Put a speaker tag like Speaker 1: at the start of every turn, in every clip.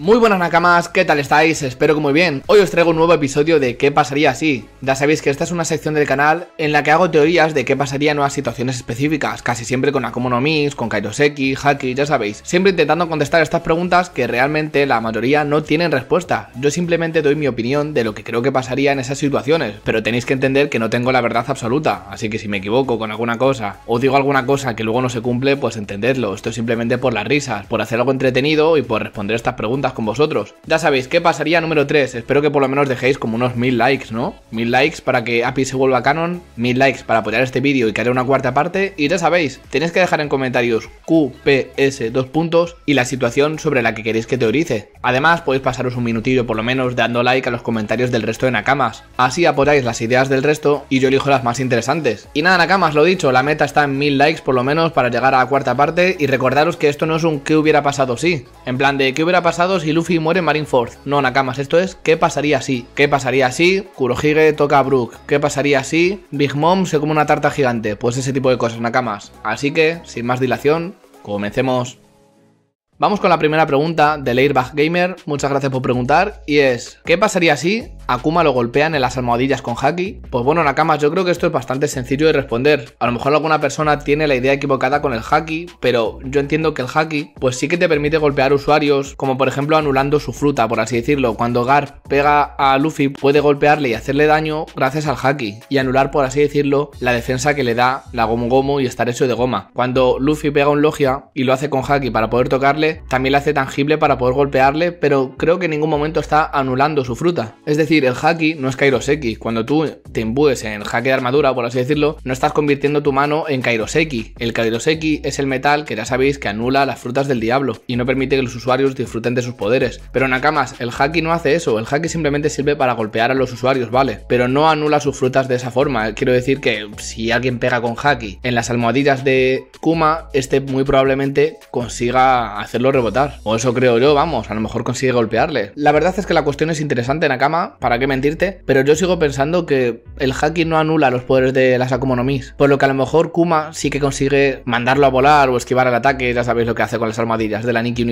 Speaker 1: Muy buenas nakamas, ¿qué tal estáis? Espero que muy bien. Hoy os traigo un nuevo episodio de ¿Qué pasaría si? Ya sabéis que esta es una sección del canal en la que hago teorías de qué pasaría en unas situaciones específicas, casi siempre con Akumo no Mix, con Kairoseki, Haki, ya sabéis. Siempre intentando contestar estas preguntas que realmente la mayoría no tienen respuesta. Yo simplemente doy mi opinión de lo que creo que pasaría en esas situaciones, pero tenéis que entender que no tengo la verdad absoluta, así que si me equivoco con alguna cosa o digo alguna cosa que luego no se cumple, pues entendedlo. Esto es simplemente por las risas, por hacer algo entretenido y por responder estas preguntas con vosotros. Ya sabéis, ¿qué pasaría número 3? Espero que por lo menos dejéis como unos mil likes, ¿no? mil likes para que API se vuelva canon, mil likes para apoyar este vídeo y que haré una cuarta parte. Y ya sabéis, tenéis que dejar en comentarios QPS dos puntos y la situación sobre la que queréis que teorice. Además, podéis pasaros un minutillo por lo menos dando like a los comentarios del resto de Nakamas. Así apoyáis las ideas del resto y yo elijo las más interesantes. Y nada, Nakamas, lo dicho, la meta está en mil likes por lo menos para llegar a la cuarta parte y recordaros que esto no es un que hubiera pasado sí. En plan de qué hubiera pasado y Luffy muere en Marineford. No, Nakamas, esto es ¿qué pasaría si? ¿Qué pasaría si Kurohige toca a Brook? ¿Qué pasaría si Big Mom se come una tarta gigante? Pues ese tipo de cosas, Nakamas. Así que, sin más dilación, comencemos. Vamos con la primera pregunta de Leirbach Gamer, muchas gracias por preguntar, y es, ¿qué pasaría si Akuma lo golpean en las almohadillas con Haki? Pues bueno, Nakamas, yo creo que esto es bastante sencillo de responder. A lo mejor alguna persona tiene la idea equivocada con el Haki, pero yo entiendo que el Haki, pues sí que te permite golpear usuarios, como por ejemplo anulando su fruta, por así decirlo. Cuando Gar pega a Luffy, puede golpearle y hacerle daño gracias al Haki, y anular, por así decirlo, la defensa que le da la Gomu Gomu y estar hecho de goma. Cuando Luffy pega un Logia y lo hace con Haki para poder tocarle, también la hace tangible para poder golpearle, pero creo que en ningún momento está anulando su fruta. Es decir, el haki no es Kairoseki. Cuando tú te imbues en el haki de armadura, por así decirlo, no estás convirtiendo tu mano en Kairoseki. El Kairoseki es el metal que ya sabéis que anula las frutas del diablo y no permite que los usuarios disfruten de sus poderes. Pero Nakamas, el haki no hace eso, el haki simplemente sirve para golpear a los usuarios, ¿vale? Pero no anula sus frutas de esa forma. Quiero decir que si alguien pega con haki en las almohadillas de Kuma, este muy probablemente consiga hacer rebotar. O eso creo yo, vamos, a lo mejor consigue golpearle. La verdad es que la cuestión es interesante, Nakama, para qué mentirte, pero yo sigo pensando que el hacking no anula los poderes de las Akumonomis, por lo que a lo mejor Kuma sí que consigue mandarlo a volar o esquivar el ataque, ya sabéis lo que hace con las armadillas de la Niki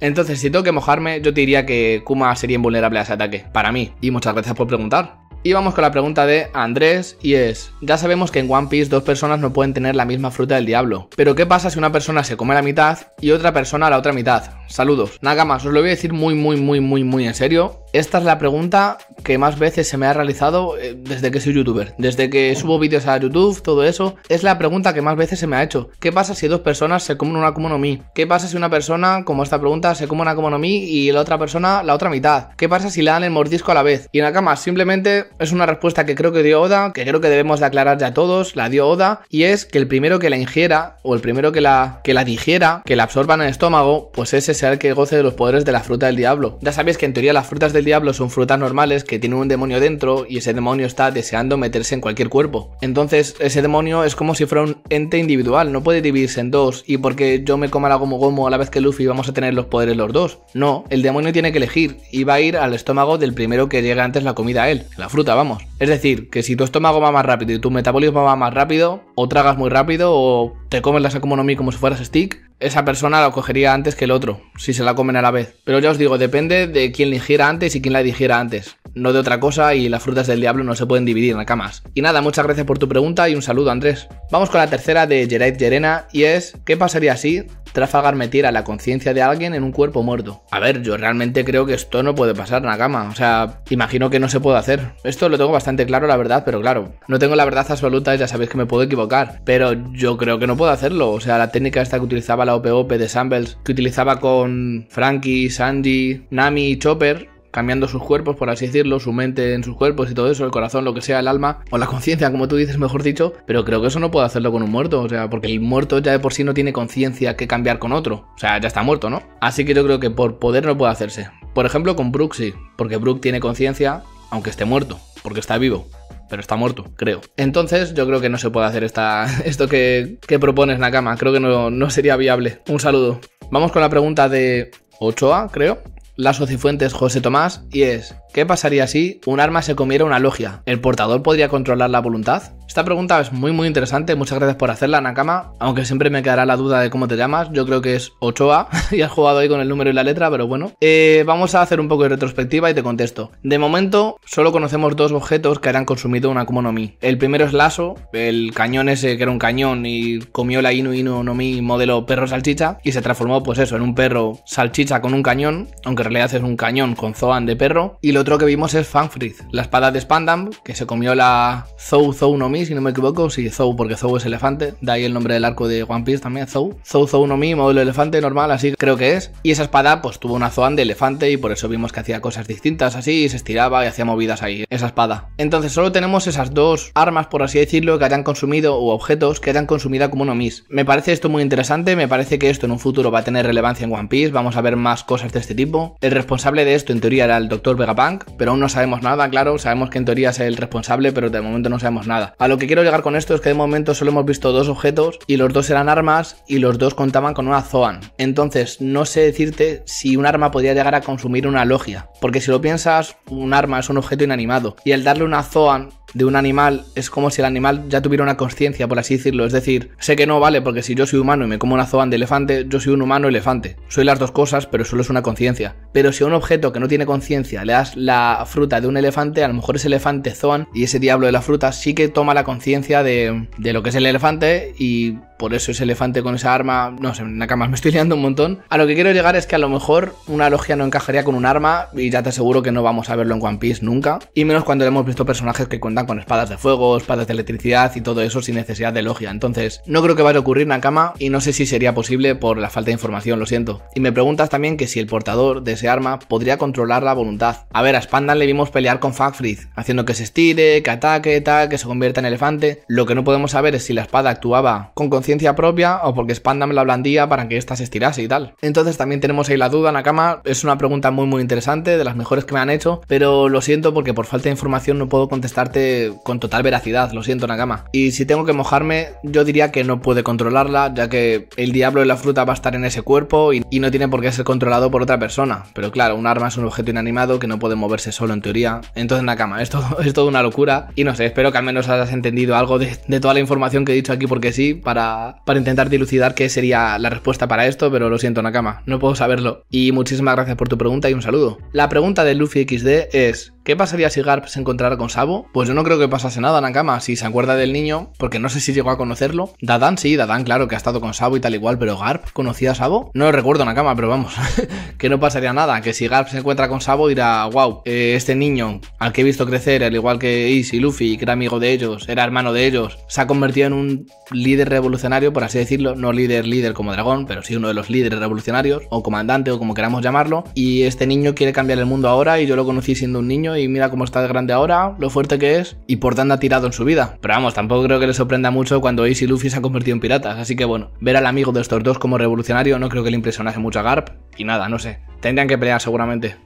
Speaker 1: Entonces, si tengo que mojarme, yo te diría que Kuma sería invulnerable a ese ataque, para mí. Y muchas gracias por preguntar. Y vamos con la pregunta de Andrés y es, ya sabemos que en One Piece dos personas no pueden tener la misma fruta del diablo, pero ¿qué pasa si una persona se come la mitad y otra persona la otra mitad? Saludos. Nada más, os lo voy a decir muy, muy, muy, muy, muy en serio esta es la pregunta que más veces se me ha realizado eh, desde que soy youtuber. Desde que subo vídeos a YouTube, todo eso, es la pregunta que más veces se me ha hecho. ¿Qué pasa si dos personas se comen una como mi? ¿Qué pasa si una persona, como esta pregunta, se come una como mi y la otra persona la otra mitad? ¿Qué pasa si le dan el mordisco a la vez? Y cama, simplemente es una respuesta que creo que dio Oda, que creo que debemos de aclarar ya todos, la dio Oda, y es que el primero que la ingiera, o el primero que la, que la digiera, que la absorba en el estómago, pues ese será el que goce de los poderes de la fruta del diablo. Ya sabéis que en teoría las frutas del diablos son frutas normales que tienen un demonio dentro y ese demonio está deseando meterse en cualquier cuerpo. Entonces, ese demonio es como si fuera un ente individual, no puede dividirse en dos y porque yo me coma la gomo gomo a la vez que Luffy vamos a tener los poderes los dos. No, el demonio tiene que elegir y va a ir al estómago del primero que llega antes la comida a él, la fruta, vamos. Es decir, que si tu estómago va más rápido y tu metabolismo va más rápido, o tragas muy rápido o te comes las Akuma como si fueras stick, esa persona la cogería antes que el otro, si se la comen a la vez. Pero ya os digo, depende de quién la ingiera antes y quién la digiera antes, no de otra cosa y las frutas del diablo no se pueden dividir, en nakamas. Y nada, muchas gracias por tu pregunta y un saludo, Andrés. Vamos con la tercera de Jerait Jerena y es, ¿qué pasaría si Trafagar metiera la conciencia de alguien en un cuerpo muerto? A ver, yo realmente creo que esto no puede pasar, en cama. o sea, imagino que no se puede hacer. Esto lo tengo bastante claro, la verdad, pero claro, no tengo la verdad absoluta y ya sabéis que me puedo equivocar, pero yo creo que no puedo hacerlo. O sea, la técnica esta que utilizaba la OPOP de sambels que utilizaba con Frankie, Sanji, Nami y Chopper, cambiando sus cuerpos, por así decirlo, su mente en sus cuerpos y todo eso, el corazón, lo que sea, el alma, o la conciencia, como tú dices, mejor dicho, pero creo que eso no puede hacerlo con un muerto, o sea, porque el muerto ya de por sí no tiene conciencia que cambiar con otro, o sea, ya está muerto, ¿no? Así que yo creo que por poder no puede hacerse. Por ejemplo, con Brook sí, porque Brook tiene conciencia, aunque esté muerto, porque está vivo pero está muerto, creo. Entonces, yo creo que no se puede hacer esta, esto que, que propones, Nakama. Creo que no, no sería viable. Un saludo. Vamos con la pregunta de Ochoa, creo. Laso Cifuentes, José Tomás, y es: ¿Qué pasaría si un arma se comiera una logia? ¿El portador podría controlar la voluntad? Esta pregunta es muy muy interesante, muchas gracias por hacerla Nakama, aunque siempre me quedará la duda de cómo te llamas, yo creo que es Ochoa, y has jugado ahí con el número y la letra, pero bueno. Eh, vamos a hacer un poco de retrospectiva y te contesto. De momento, solo conocemos dos objetos que eran consumido una Akuma no El primero es Lazo, el cañón ese que era un cañón y comió la Inu Inu no Mi modelo perro salchicha, y se transformó pues eso, en un perro salchicha con un cañón, aunque en realidad es un cañón con Zoan de perro, y lo otro que vimos es Fanfrith, la espada de Spandam, que se comió la Zou Zou Nomi si no me equivoco. si Zou, porque Zou es elefante. De ahí el nombre del arco de One Piece también, Zou. Zou Zou no modelo elefante normal, así creo que es. Y esa espada, pues tuvo una Zoan de elefante y por eso vimos que hacía cosas distintas así, se estiraba y hacía movidas ahí, esa espada. Entonces solo tenemos esas dos armas, por así decirlo, que hayan consumido, o objetos que hayan consumido como uno Mis. Me parece esto muy interesante, me parece que esto en un futuro va a tener relevancia en One Piece, vamos a ver más cosas de este tipo. El responsable de esto, en teoría, era el Dr. Vegapunk pero aún no sabemos nada, claro, sabemos que en teoría es el responsable, pero de momento no sabemos nada. A lo que quiero llegar con esto es que de momento solo hemos visto dos objetos y los dos eran armas y los dos contaban con una Zoan. Entonces, no sé decirte si un arma podría llegar a consumir una logia, porque si lo piensas, un arma es un objeto inanimado y el darle una Zoan de un animal es como si el animal ya tuviera una conciencia, por así decirlo. Es decir, sé que no vale porque si yo soy humano y me como una zoan de elefante, yo soy un humano elefante. Soy las dos cosas, pero solo es una conciencia. Pero si a un objeto que no tiene conciencia le das la fruta de un elefante, a lo mejor ese elefante Zoan y ese diablo de la fruta sí que toma la conciencia de, de lo que es el elefante y por eso ese elefante con esa arma, no sé, Nakamas, me estoy liando un montón. A lo que quiero llegar es que a lo mejor una logia no encajaría con un arma y ya te aseguro que no vamos a verlo en One Piece nunca, y menos cuando hemos visto personajes que cuentan con espadas de fuego, espadas de electricidad y todo eso sin necesidad de logia. Entonces, no creo que vaya a ocurrir Nakama y no sé si sería posible por la falta de información, lo siento. Y me preguntas también que si el portador de ese arma podría controlar la voluntad. A ver, a Spandan le vimos pelear con Fagfrith, haciendo que se estire, que ataque, tal, que se convierta en elefante. Lo que no podemos saber es si la espada actuaba con ciencia propia o porque Spandam la blandía para que ésta se estirase y tal. Entonces también tenemos ahí la duda, Nakama. Es una pregunta muy muy interesante, de las mejores que me han hecho, pero lo siento porque por falta de información no puedo contestarte con total veracidad, lo siento Nakama. Y si tengo que mojarme, yo diría que no puede controlarla, ya que el diablo de la fruta va a estar en ese cuerpo y, no tiene por qué ser controlado por otra persona. Pero claro, un arma es un objeto inanimado que no puede moverse solo en teoría. Entonces Nakama, es todo, es todo una locura. Y no sé, espero que al menos hayas entendido algo de toda la información que he dicho aquí porque sí, para para, intentar dilucidar qué sería la respuesta para esto, pero lo siento, Nakama, no puedo saberlo. Y muchísimas gracias por tu pregunta y un saludo. La pregunta de Luffy XD es: ¿Qué pasaría si Garp se encontrara con Sabo? Pues yo no creo que pasase nada, Nakama, si se acuerda del niño, porque no sé si llegó a conocerlo. Dadan sí, Dadan claro que ha estado con Sabo y tal igual, pero Garp conocía a Sabo. No lo recuerdo, Nakama, pero vamos, que no pasaría nada, que si Garp se encuentra con Sabo dirá, wow, eh, este niño al que he visto crecer, al igual que Ace y Luffy, que era amigo de ellos, era hermano de ellos, se ha convertido en un líder revolucionario, por así decirlo, no líder líder como dragón, pero sí uno de los líderes revolucionarios, o comandante, o como queramos llamarlo, y este niño quiere cambiar el mundo ahora y yo lo conocí siendo un niño y mira cómo está de grande ahora, lo fuerte que es y por tanto ha tirado en su vida. Pero vamos, tampoco creo que le sorprenda mucho cuando Ace y Luffy se han convertido en piratas, así que bueno, ver al amigo de estos dos como revolucionario no creo que le impresionase mucho a Garp y nada, no sé, tendrían que pelear seguramente.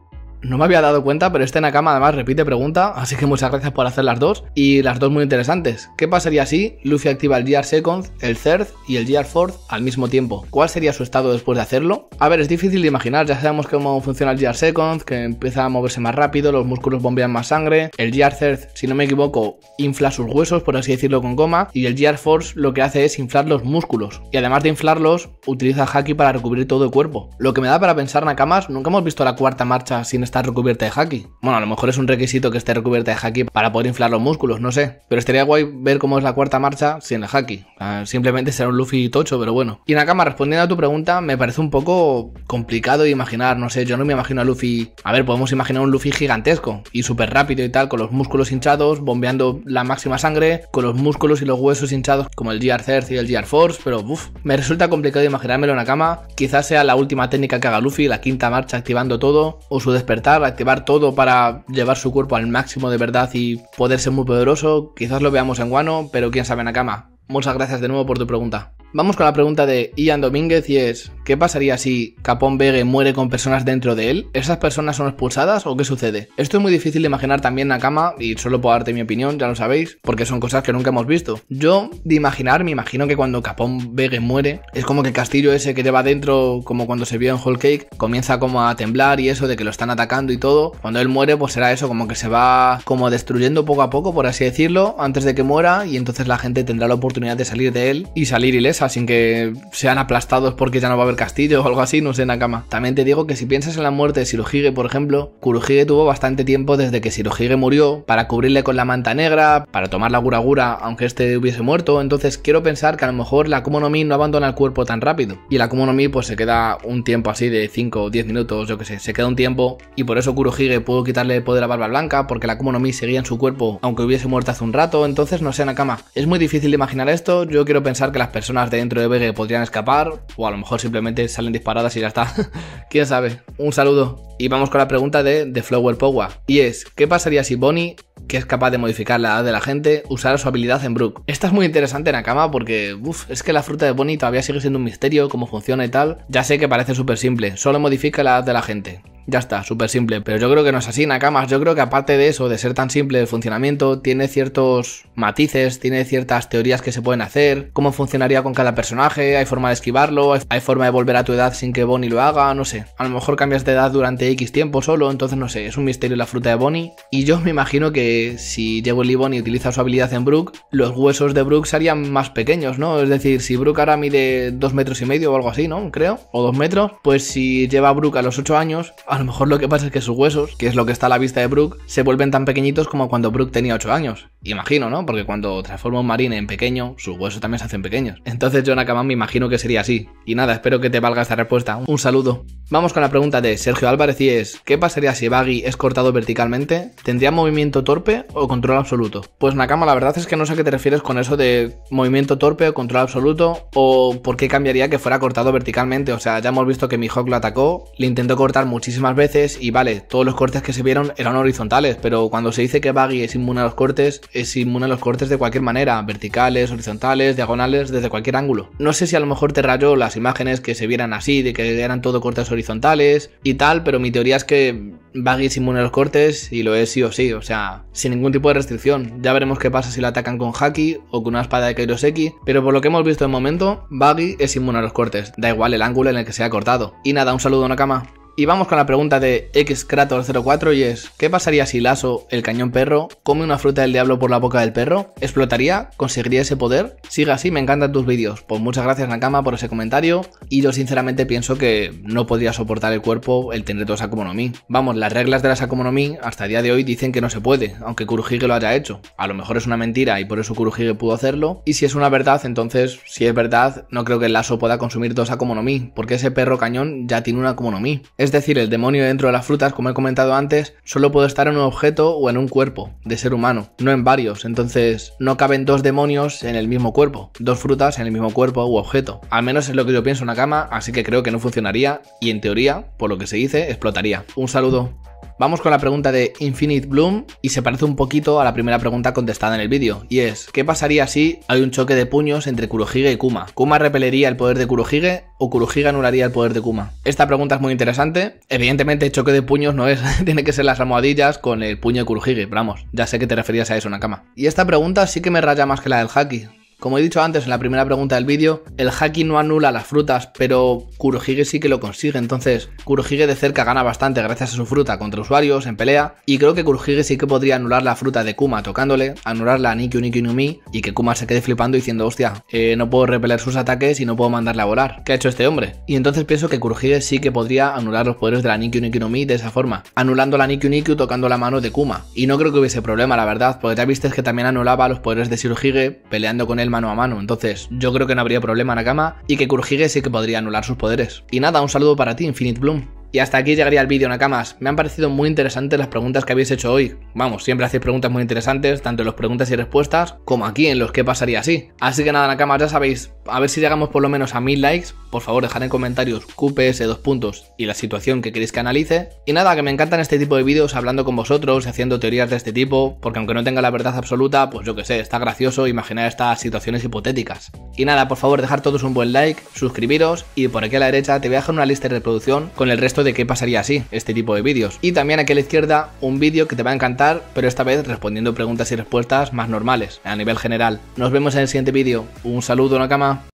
Speaker 1: No me había dado cuenta, pero este Nakama además repite pregunta, así que muchas gracias por hacer las dos. Y las dos muy interesantes. ¿Qué pasaría si Luffy activa el Gear Second, el Third y el Gear Fourth al mismo tiempo? ¿Cuál sería su estado después de hacerlo? A ver, es difícil de imaginar, ya sabemos cómo funciona el Gear Second, que empieza a moverse más rápido, los músculos bombean más sangre, el Gear Third, si no me equivoco, infla sus huesos, por así decirlo con goma, y el Gear Force lo que hace es inflar los músculos. Y además de inflarlos, utiliza Haki para recubrir todo el cuerpo. Lo que me da para pensar, Nakamas, nunca hemos visto la cuarta marcha sin estar recubierta de haki. Bueno, a lo mejor es un requisito que esté recubierta de haki para poder inflar los músculos, no sé. Pero estaría guay ver cómo es la cuarta marcha sin el haki. simplemente será un Luffy tocho, pero bueno. Y Nakama, respondiendo a tu pregunta, me parece un poco complicado imaginar, no sé, yo no me imagino a Luffy... A ver, podemos imaginar un Luffy gigantesco y súper rápido y tal, con los músculos hinchados, bombeando la máxima sangre, con los músculos y los huesos hinchados como el GR Third y el GR Force, pero uff, me resulta complicado imaginármelo en Nakama. Quizás sea la última técnica que haga Luffy, la quinta marcha activando todo, o su despertar activar todo para llevar su cuerpo al máximo de verdad y poder ser muy poderoso. Quizás lo veamos en Guano, pero quién sabe, en cama Muchas gracias de nuevo por tu pregunta. Vamos con la pregunta de Ian Domínguez y es, ¿qué pasaría si Capón Vegue muere con personas dentro de él? ¿Esas personas son expulsadas o qué sucede? Esto es muy difícil de imaginar también Nakama y solo puedo darte mi opinión, ya lo sabéis, porque son cosas que nunca hemos visto. Yo de imaginar, me imagino que cuando Capón Vegue muere, es como que el castillo ese que lleva dentro, como cuando se vio en Whole Cake, comienza como a temblar y eso de que lo están atacando y todo. Cuando él muere, pues será eso, como que se va como destruyendo poco a poco, por así decirlo, antes de que muera y entonces la gente tendrá la oportunidad de salir de él y salir ilesa sin que sean aplastados porque ya no va a haber castillo o algo así, no sé, Nakama. También te digo que si piensas en la muerte de Shirohige, por ejemplo, Kurohige tuvo bastante tiempo desde que Shirohige murió para cubrirle con la manta negra, para tomar la guragura aunque este hubiese muerto, entonces quiero pensar que a lo mejor la Komonomi no no abandona el cuerpo tan rápido y la Komonomi Mi pues se queda un tiempo así de 5 o 10 minutos, yo que sé, se queda un tiempo y por eso Kurohige pudo quitarle el poder a Barba Blanca porque la Komonomi no seguía en su cuerpo aunque hubiese muerto hace un rato, entonces no sé Nakama. Es muy difícil de imaginar esto, yo quiero pensar que las personas dentro de Vega podrían escapar, o a lo mejor simplemente salen disparadas y ya está. Quién sabe. Un saludo. Y vamos con la pregunta de, de Flower Powa. Y es: ¿qué pasaría si Bonnie, que es capaz de modificar la edad de la gente, usara su habilidad en Brook? Esta es muy interesante, Nakama, porque uff, es que la fruta de Bonnie todavía sigue siendo un misterio, cómo funciona y tal. Ya sé que parece súper simple, solo modifica la edad de la gente. Ya está, súper simple. Pero yo creo que no es así, Nakamas. Yo creo que aparte de eso, de ser tan simple el funcionamiento, tiene ciertos matices, tiene ciertas teorías que se pueden hacer, cómo funcionaría con cada personaje, hay forma de esquivarlo, hay forma de volver a tu edad sin que Bonnie lo haga, no sé. A lo mejor cambias de edad durante X tiempo solo, entonces no sé, es un misterio la fruta de Bonnie. Y yo me imagino que si Jewel y Bonnie utiliza su habilidad en Brook, los huesos de Brook serían más pequeños, ¿no? Es decir, si Brook ahora mide dos metros y medio o algo así, ¿no? Creo, o dos metros, pues si lleva Brook a los 8 años, a lo mejor lo que pasa es que sus huesos, que es lo que está a la vista de Brooke, se vuelven tan pequeñitos como cuando Brooke tenía 8 años. Imagino, ¿no? Porque cuando transforma un marine en pequeño, sus huesos también se hacen pequeños. Entonces yo me imagino que sería así. Y nada, espero que te valga esta respuesta. Un saludo. Vamos con la pregunta de Sergio Álvarez y es, ¿qué pasaría si Baggy es cortado verticalmente? ¿Tendría movimiento torpe o control absoluto? Pues Nakama, la verdad es que no sé a qué te refieres con eso de movimiento torpe o control absoluto o por qué cambiaría que fuera cortado verticalmente. O sea, ya hemos visto que Mihawk lo atacó, le intentó cortar muchísimas veces y vale, todos los cortes que se vieron eran horizontales, pero cuando se dice que Baggy es inmune a los cortes, es inmune a los cortes de cualquier manera, verticales, horizontales, diagonales, desde cualquier ángulo. No sé si a lo mejor te rayó las imágenes que se vieran así, de que eran todo cortes horizontales horizontales y tal, pero mi teoría es que Baggy es inmune a los cortes y lo es sí o sí, o sea, sin ningún tipo de restricción. Ya veremos qué pasa si lo atacan con Haki o con una espada de Kairoseki, pero por lo que hemos visto de momento, Baggy es inmune a los cortes, da igual el ángulo en el que sea cortado. Y nada, un saludo a Nakama. Y vamos con la pregunta de Xcrator04 y es, ¿qué pasaría si Lasso, el cañón perro, come una fruta del diablo por la boca del perro? ¿Explotaría? ¿Conseguiría ese poder? Siga así, me encantan tus vídeos. Pues muchas gracias Nakama por ese comentario y yo sinceramente pienso que no podría soportar el cuerpo el tener dos Akumonomi. Vamos, las reglas de las Akumonomi hasta el día de hoy dicen que no se puede, aunque Kuruhige lo haya hecho. A lo mejor es una mentira y por eso Kuruhige pudo hacerlo. Y si es una verdad, entonces, si es verdad, no creo que Lasso pueda consumir dos Akumonomi, porque ese perro cañón ya tiene una Akumonomi. Es es decir, el demonio dentro de las frutas, como he comentado antes, solo puede estar en un objeto o en un cuerpo de ser humano, no en varios, entonces no caben dos demonios en el mismo cuerpo, dos frutas en el mismo cuerpo u objeto. Al menos es lo que yo pienso en la cama, así que creo que no funcionaría y en teoría, por lo que se dice, explotaría. Un saludo. Vamos con la pregunta de Infinite Bloom y se parece un poquito a la primera pregunta contestada en el vídeo, y es, ¿qué pasaría si hay un choque de puños entre Kurohige y Kuma? ¿Kuma repelería el poder de Kurohige o Kurohige anularía el poder de Kuma? Esta pregunta es muy interesante, evidentemente choque de puños no es, tiene que ser las almohadillas con el puño de Kurohige, vamos, ya sé que te referías a eso, Nakama. Y esta pregunta sí que me raya más que la del Haki, como he dicho antes en la primera pregunta del vídeo, el Haki no anula las frutas, pero Kurohige sí que lo consigue, entonces Kurohige de cerca gana bastante gracias a su fruta contra usuarios en pelea, y creo que Kurohige sí que podría anular la fruta de Kuma tocándole, anularla a Nikyu Nikyu Numi, y que Kuma se quede flipando diciendo, hostia, eh, no puedo repeler sus ataques y no puedo mandarle a volar. ¿Qué ha hecho este hombre? Y entonces pienso que Kurohige sí que podría anular los poderes de la Nikyu Nikyu de esa forma, anulando la Nikyu Nikyu tocando la mano de Kuma. Y no creo que hubiese problema, la verdad, porque ya viste que también anulaba los poderes de Shirohige peleando con él mano a mano, entonces yo creo que no habría problema Nakama y que Kurohige sí que podría anular sus poderes. Y nada, un saludo para ti, Infinite Bloom. Y hasta aquí llegaría el vídeo, Nakamas. Me han parecido muy interesantes las preguntas que habéis hecho hoy. Vamos, siempre hacéis preguntas muy interesantes, tanto en los preguntas y respuestas, como aquí en los que pasaría así. Así que nada, Nakamas, ya sabéis, a ver si llegamos por lo menos a mil likes. Por favor, dejad en comentarios QPS dos puntos y la situación que queréis que analice. Y nada, que me encantan este tipo de vídeos hablando con vosotros y haciendo teorías de este tipo, porque aunque no tenga la verdad absoluta, pues yo que sé, está gracioso imaginar estas situaciones hipotéticas. Y nada, por favor, dejar todos un buen like, suscribiros y por aquí a la derecha te voy a dejar una lista de reproducción con el resto de qué pasaría así, este tipo de vídeos. Y también aquí a la izquierda un vídeo que te va a encantar, pero esta vez respondiendo preguntas y respuestas más normales, a nivel general. Nos vemos en el siguiente vídeo. Un saludo, Nakama.